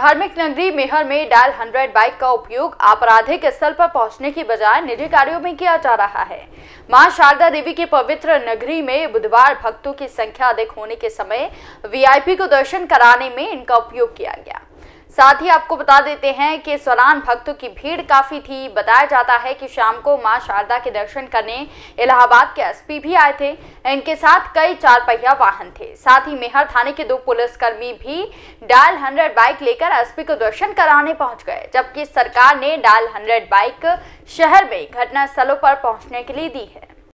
धार्मिक नगरी मेहर में डायल हंड्रेड बाइक का उपयोग आपराधिक स्थल पर पहुंचने की बजाय निजी कार्यों में किया जा रहा है मां शारदा देवी की पवित्र नगरी में बुधवार भक्तों की संख्या अधिक होने के समय वीआईपी को दर्शन कराने में इनका उपयोग किया गया साथ ही आपको बता देते हैं कि सोलान भक्तों की भीड़ काफी थी बताया जाता है कि शाम को मां शारदा के दर्शन करने इलाहाबाद के एसपी भी आए थे इनके साथ कई चार पहिया वाहन थे साथ ही मेहर थाने के दो पुलिसकर्मी भी डायल हंड्रेड बाइक लेकर एसपी को दर्शन कराने पहुंच गए जबकि सरकार ने डायल हंड्रेड बाइक शहर में घटनास्थलों पर पहुंचने के लिए दी है